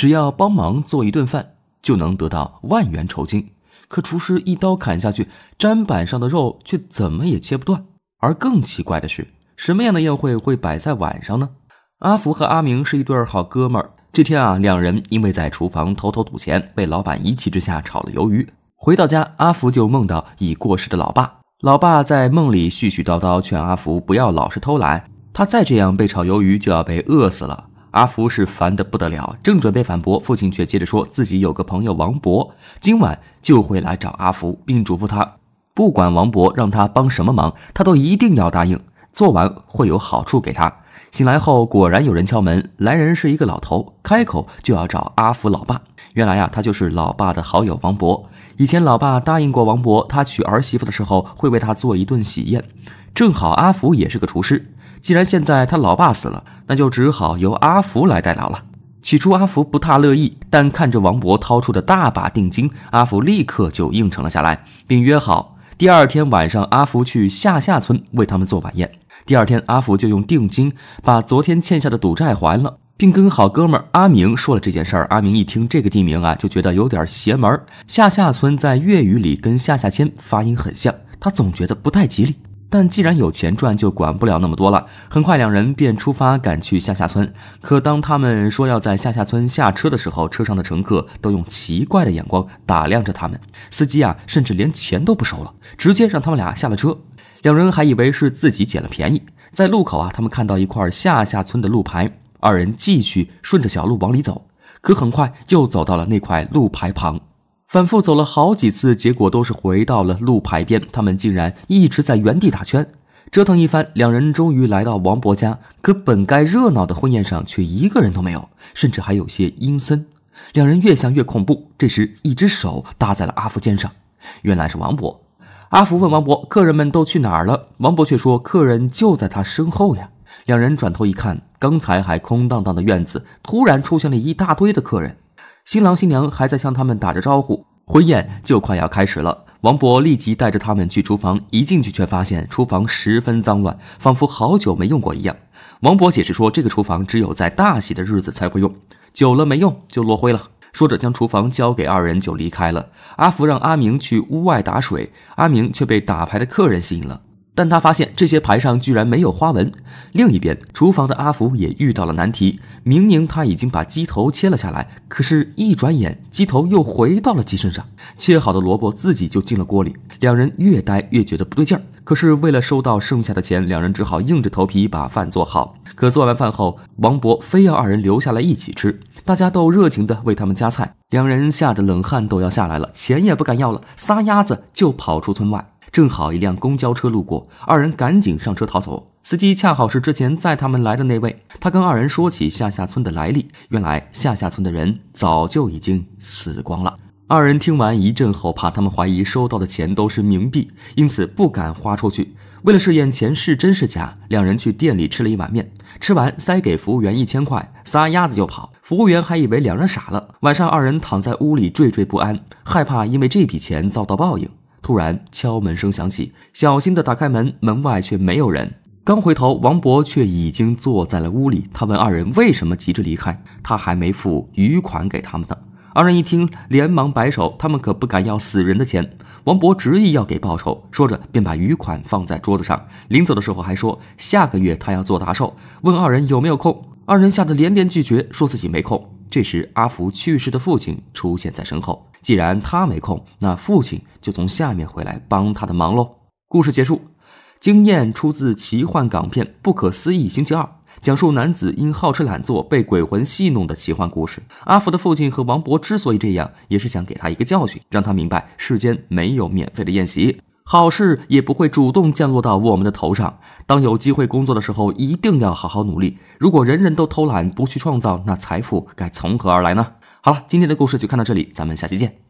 只要帮忙做一顿饭，就能得到万元酬金。可厨师一刀砍下去，砧板上的肉却怎么也切不断。而更奇怪的是，什么样的宴会会摆在晚上呢？阿福和阿明是一对好哥们儿。这天啊，两人因为在厨房偷偷赌钱，被老板一气之下炒了鱿鱼。回到家，阿福就梦到已过世的老爸。老爸在梦里絮絮叨叨劝阿福不要老是偷懒，他再这样被炒鱿鱼就要被饿死了。阿福是烦得不得了，正准备反驳，父亲却接着说：“自己有个朋友王博，今晚就会来找阿福，并嘱咐他，不管王博让他帮什么忙，他都一定要答应，做完会有好处给他。”醒来后，果然有人敲门，来人是一个老头，开口就要找阿福老爸。原来呀，他就是老爸的好友王博。以前老爸答应过王博，他娶儿媳妇的时候会为他做一顿喜宴，正好阿福也是个厨师。既然现在他老爸死了，那就只好由阿福来代劳了。起初阿福不太乐意，但看着王博掏出的大把定金，阿福立刻就应承了下来，并约好第二天晚上阿福去下下村为他们做晚宴。第二天，阿福就用定金把昨天欠下的赌债还了，并跟好哥们阿明说了这件事儿。阿明一听这个地名啊，就觉得有点邪门。下下村在粤语里跟下下签发音很像，他总觉得不太吉利。但既然有钱赚，就管不了那么多了。很快，两人便出发赶去下下村。可当他们说要在下下村下车的时候，车上的乘客都用奇怪的眼光打量着他们，司机啊，甚至连钱都不收了，直接让他们俩下了车。两人还以为是自己捡了便宜。在路口啊，他们看到一块下下村的路牌，二人继续顺着小路往里走。可很快又走到了那块路牌旁。反复走了好几次，结果都是回到了路牌边。他们竟然一直在原地打圈，折腾一番，两人终于来到王博家。可本该热闹的婚宴上，却一个人都没有，甚至还有些阴森。两人越想越恐怖。这时，一只手搭在了阿福肩上，原来是王博。阿福问王博：“客人们都去哪儿了？”王博却说：“客人就在他身后呀。”两人转头一看，刚才还空荡荡的院子，突然出现了一大堆的客人。新郎新娘还在向他们打着招呼，婚宴就快要开始了。王博立即带着他们去厨房，一进去却发现厨房十分脏乱，仿佛好久没用过一样。王博解释说，这个厨房只有在大喜的日子才会用，久了没用就落灰了。说着，将厨房交给二人就离开了。阿福让阿明去屋外打水，阿明却被打牌的客人吸引了。但他发现这些牌上居然没有花纹。另一边，厨房的阿福也遇到了难题。明明他已经把鸡头切了下来，可是，一转眼，鸡头又回到了鸡身上。切好的萝卜自己就进了锅里。两人越呆越觉得不对劲儿。可是，为了收到剩下的钱，两人只好硬着头皮把饭做好。可做完饭后，王博非要二人留下来一起吃，大家都热情地为他们夹菜，两人吓得冷汗都要下来了，钱也不敢要了，撒丫子就跑出村外。正好一辆公交车路过，二人赶紧上车逃走。司机恰好是之前载他们来的那位，他跟二人说起下下村的来历。原来下下村的人早就已经死光了。二人听完一阵后，怕他们怀疑收到的钱都是冥币，因此不敢花出去。为了试验钱是真是假，两人去店里吃了一碗面，吃完塞给服务员一千块，撒丫子就跑。服务员还以为两人傻了。晚上，二人躺在屋里惴惴不安，害怕因为这笔钱遭到报应。突然敲门声响起，小心的打开门，门外却没有人。刚回头，王博却已经坐在了屋里。他问二人为什么急着离开，他还没付余款给他们呢。二人一听，连忙摆手，他们可不敢要死人的钱。王博执意要给报酬，说着便把余款放在桌子上。临走的时候，还说下个月他要做大寿，问二人有没有空。二人吓得连连拒绝，说自己没空。这时，阿福去世的父亲出现在身后。既然他没空，那父亲就从下面回来帮他的忙喽。故事结束。经验出自奇幻港片《不可思议星期二》，讲述男子因好吃懒做被鬼魂戏弄的奇幻故事。阿福的父亲和王博之所以这样，也是想给他一个教训，让他明白世间没有免费的宴席，好事也不会主动降落到我们的头上。当有机会工作的时候，一定要好好努力。如果人人都偷懒不去创造，那财富该从何而来呢？好了，今天的故事就看到这里，咱们下期见。